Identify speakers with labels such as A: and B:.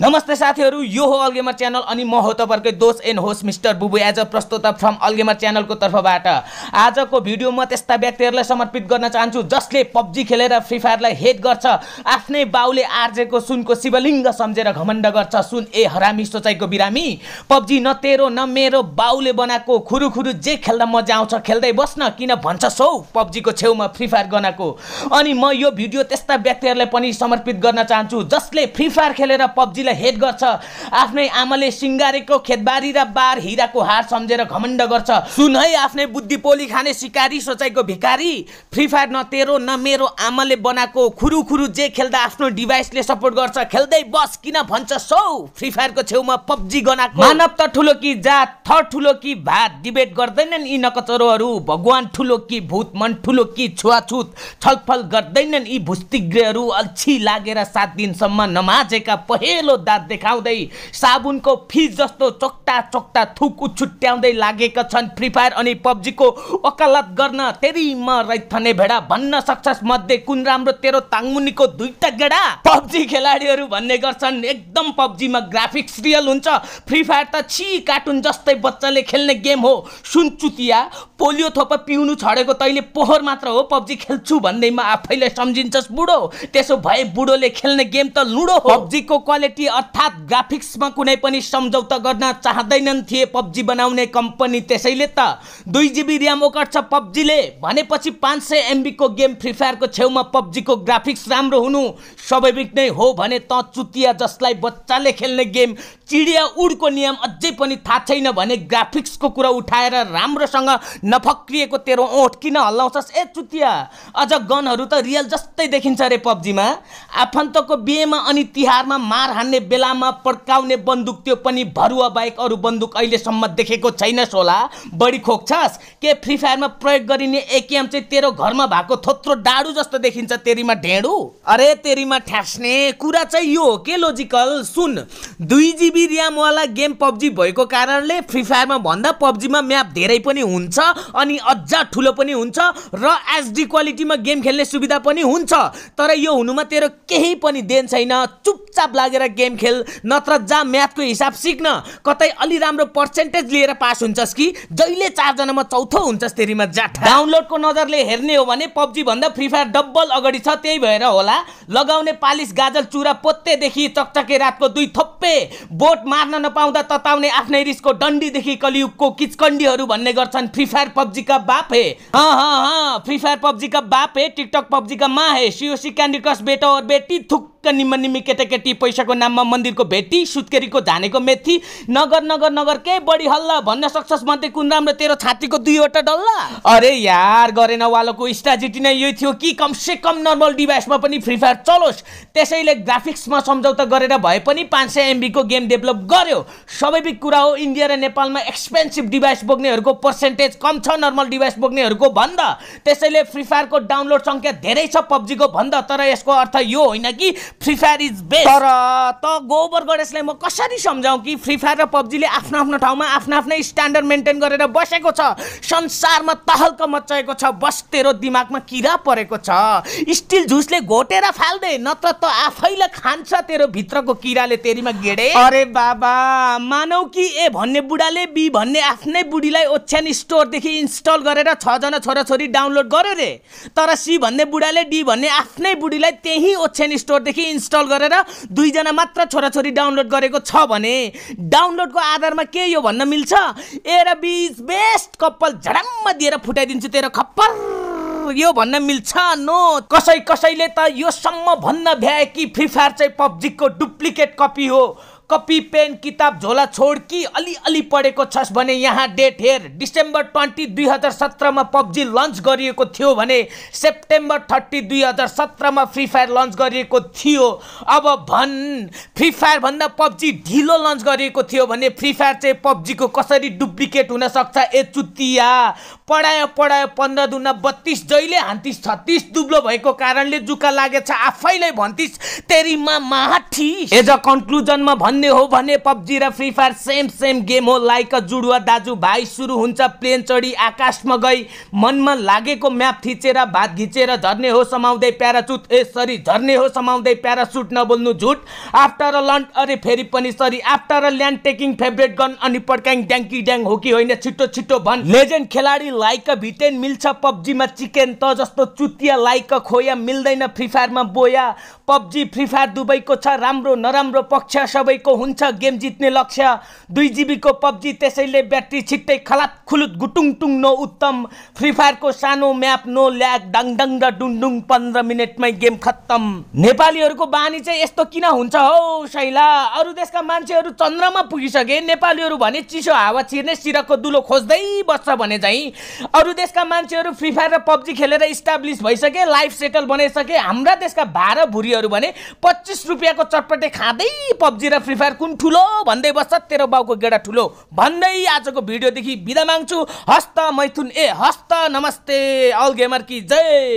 A: नमस्ते साथीहरू यो हो अल्गेमर च्यानल अनि म हो तपाईँहरूकै दोस्त and host mister Bubu as a प्रस्तुत फ्रम अल्गेमर च्यानलको तर्फबाट आजको भिडियो म त्यस्ता व्यक्तिहरूलाई समर्पित गर्न चाहन्छु जसले पब्जी खेलेर फ्री फायरलाई हेट गर्छ आफ्नै बाउले आर्जेको सुनको शिवलिङ्ग सम्झेर घमण्ड गर्छ सुन ए हरामी सोचाइको बिरामी पब्जी न तेरो न मेरो बाउले बनाएको खुरुखुरु जे खेल्दा मजा आउँछ खेल्दै बस्न किन भन्छ सौ पब्जीको छेउमा फ्री फायर गनाएको अनि म यो भिडियो त्यस्ता व्यक्तिहरूलाई पनि समर्पित गर्न चाहन्छु जसले फ्री फायर खेलेर पब्जी छोरीलाई हेट गर्छ आफ्नै आमाले सिङ्गारेको खेतबारी र बार हिराको हार सम्झेर घमण्ड गर्छ सुन है आफ्नै बुद्धि पोली खाने सिकारी सोचाइको भिकारी फ्री फायर न तेरो न मेरो आमाले बनाएको खुरु खुरु जे खेल्दा आफ्नो डिभाइसले सपोर्ट गर्छ खेल्दै बस किन भन्छ सौ फ्री फायरको छेउमा पब्जी गनाएको मानव त ठुलो कि जात थर ठुलो कि भात डिबेट गर्दैनन् यी नकचरोहरू भगवान् ठुलो कि भूत मन ठुलो कि छुवाछुत छलफल गर्दैनन् यी भुस्तिग्रहरू अल्छी लागेर सात दिनसम्म नमाजेका पहेलो दाँत देखाउँदै साबुनको फिज जस्तो चक्क चोक्ता चोक्ता थुक उछुट्याउँदै लागेका छन् फ्री फायर अनि पब्जीको वकालत गर्न तेरीमा रैथने भेडा भन्न सक्छस् मध्ये कुन राम्रो तेरो ताङमुनिको दुईटा गेडा पब्जी खेलाडीहरू भन्ने गर्छन् एकदम पब्जीमा ग्राफिक्स रियल हुन्छ फ्री फायर त छि कार्टुन जस्तै बच्चाले खेल्ने गेम हो सुन चुतिया पोलियो थोप पिउनु छडेको तैँले पोहोर मात्र हो पब्जी खेल्छु भन्दैमा आफैले सम्झिन्छस् बुढो त्यसो भए बुढोले खेल्ने गेम त लुडो हो पब्जीको क्वालिटी अर्थात् ग्राफिक्समा कुनै पनि सम्झौता गर्न चाह चाहँदैनन् थिए पब्जी बनाउने कम्पनी त्यसैले त दुई जिबी ऱ्याम ओकाट्छ पब्जीले भनेपछि पाँच सय एमबीको गेम फ्री फायरको छेउमा पब्जीको ग्राफिक्स राम्रो हुनु स्वाभाविक नै हो भने त चुतिया जसलाई बच्चाले खेल्ने गेम चिडिया उडको नियम अझै पनि थाहा छैन भने ग्राफिक्सको कुरा उठाएर राम्रोसँग नफक्रिएको तेरो ओठ किन हल्लाउँछस् ए चुतिया अझ गनहरू त रियल जस्तै देखिन्छ अरे पब्जीमा आफन्तको बिहेमा अनि तिहारमा मार हान्ने बेलामा पड्काउने बन्दुक त्यो पनि भरुवा बाहेक अरू बन्दुक अहिलेसम्म देखेको छैनस् होला बढी खोक्छस् के फ्री फायरमा प्रयोग गरिने एकेएम चाहिँ तेरो घरमा भएको थोत्रो डाडु जस्तो देखिन्छ तेरीमा ढेँडु अरे तेरीमा ठ्यास्ने कुरा चाहिँ यो हो के लोजिकल सुन दुई जिबी ऱ्यामवाला गेम पब्जी भएको कारणले फ्री फायरमा भन्दा पब्जीमा म्याप धेरै पनि हुन्छ अनि अझ ठुलो पनि हुन्छ र एचडी क्वालिटीमा गेम खेल्ने सुविधा पनि हुन्छ तर यो हुनुमा तेरो केही पनि देन छैन चुप चुपचाप लागेर गेम खेल नत्र जा म्याथको हिसाब सिक्न कतै अलि राम्रो पर्सेन्टेज लिएर पास हुन्छस् कि जहिले चारजनामा चौथो हुन्छस् तेरीमा जाट डाउनलोडको नजरले हेर्ने हो भने पब्जी भन्दा फ्री फायर डब्बल अगाडि छ त्यही भएर होला लगाउने पालिस गाजल चुरा पोत्तेदेखि चकचके रातको दुई थप्पे बोट मार्न नपाउँदा तताउने आफ्नै रिसको डन्डीदेखि कलियुगको किचकन्डीहरू भन्ने गर्छन् फ्री फायर पब्जीका बाप हे फ्री फायर पब्जीका बाप हे टिकटक पब्जीका मा हे सिओसी क्यान्डी बेटा बेटो बेटी थुक टक्क निम्म निम्मी केटाकेटी पैसाको नाममा मन्दिरको भेटी सुत्केरीको धानेको मेथी नगर नगर नगर के बढी हल्ला भन्न सक्छस् मध्ये कुन राम्रो तेरो छातीको दुईवटा डल्ला अरे यार गरेन वालाको स्ट्राटेजी नै यही थियो कि कमसे कम नर्मल डिभाइसमा पनि फ्री फायर चलोस् त्यसैले ग्राफिक्समा सम्झौता गरेर भए पनि पाँच सय एमबीको गेम डेभलप गर्यो स्वाभाविक कुरा हो इन्डिया र नेपालमा एक्सपेन्सिभ डिभाइस बोक्नेहरूको पर्सेन्टेज कम छ नर्मल डिभाइस बोक्नेहरूको भन्दा त्यसैले फ्री फायरको डाउनलोड सङ्ख्या धेरै छ पब्जीको भन्दा तर यसको अर्थ यो होइन कि फ्री फायर इज बेस्ट तर त गोबर गणेशलाई म कसरी सम्झाउँ कि फ्री फायर र पब्जीले आफ्नो आफ्नो ठाउँमा आफ्नो आफ्नो स्ट्यान्डर्ड मेन्टेन गरेर बसेको छ संसारमा तहल्क मचाएको छ बस तेरो दिमागमा किरा परेको छ स्टिल झुसले घोटेर फाल्दे नत्र त आफैले खान्छ तेरो भित्रको किराले तेरीमा गेडे अरे बाबा मानौ कि ए भन्ने बुढाले बी भन्ने आफ्नै बुढीलाई ओछ्यान स्टोरदेखि इन्स्टल गरेर छजना छोराछोरी डाउनलोड गर्यो रे तर सी भन्ने बुढाले डी भन्ने आफ्नै बुढीलाई त्यही ओछ्यान स्टोरदेखि फोनदेखि इन्स्टल गरेर दुईजना मात्र छोराछोरी डाउनलोड गरेको छ भने डाउनलोडको आधारमा के यो भन्न मिल्छ ए र बिच बेस्ट कपाल झडम्म दिएर फुटाइदिन्छु तेरो खप्पर यो भन्न मिल्छ नो कसै कसैले त योसम्म भन्न भ्याए कि फ्री फायर चाहिँ पब्जीको डुप्लिकेट कपी हो कपी पेन किताब झोला छोड कि अलिअलि पढेको छस् भने यहाँ डेट हेर डिसेम्बर ट्वेन्टी दुई हजार सत्रमा पब्जी लन्च गरिएको थियो भने सेप्टेम्बर थर्टी दुई हजार सत्रमा फ्री फायर लन्च गरिएको थियो अब भन फ्री फायरभन्दा पब्जी ढिलो लन्च गरिएको थियो भने फ्री फायर चाहिँ पब्जीको कसरी डुप्लिकेट हुनसक्छ ए चुतिया पढायो पढायो पन्ध्र दुना बत्तिस जहिले हान्तिस छत्तिस दुब्लो भएको कारणले जुका लागेछ आफैलाई भन्तिस तेरिमा माठी एज अ कन्क्लुजनमा भन् भन्ने हो भने पब्जी र Free Fire same same game हो लाइक जुडुवा दाजु भाइ सुरु हुन्छ प्लेन चढी आकाशमा गई मनमा लागेको म्याप थिचेर भात घिचेर झर्ने हो समाउँदै प्याराचुट ए सरी झर्ने हो समाउँदै प्यारासुट नबोल्नु झुट आफ्टर अ लन्ड अरे फेरि पनि sorry after a land taking favourite gun अनि पड्काइङ ड्याङ्की ड्याङ हो कि होइन छिटो छिटो भन् लेजेन्ड खेलाडी लाइक भिटेन मिल्छ पब्जीमा चिकेन त जस्तो चुतिया लाइक खोया मिल्दैन फ्री फायरमा बोया पब्जी फ्री फायर दुबईको छ राम्रो नराम्रो पक्ष सबै को हुन्छ गेम जित्ने लक्ष्य दुई जिबीको पब्जी त्यसैले ब्याट्री छिट्टै खलात खुलुत गुटुङटुङ नो उत्तम फ्री फायरको सानो म्याप नो ल्याग डङ र डुङडुङ पन्ध्र मिनटमै गेम खत्तम नेपालीहरूको बानी चाहिँ यस्तो किन हुन्छ हौ शैला अरू देशका मान्छेहरू चन्द्रमा पुगिसके नेपालीहरू भने चिसो हावा छिर्ने सिरकको दुलो खोज्दै बस्छ भने चाहिँ अरू देशका मान्छेहरू फ्री फायर र पब्जी खेलेर इस्टाब्लिस भइसके लाइफ सेटल बनाइसके हाम्रा देशका भाडा भुरीहरू भने पच्चिस रुपियाँको चटपटे खाँदै पब्जी र फ्री फायर कुन ठुलो भन्दै बस्छ तेरो बाउको गेडा ठुलो भन्दै आजको भिडियोदेखि बिदा माग्छु हस्त मैथुन ए हस्त नमस्ते अल गेमर कि जय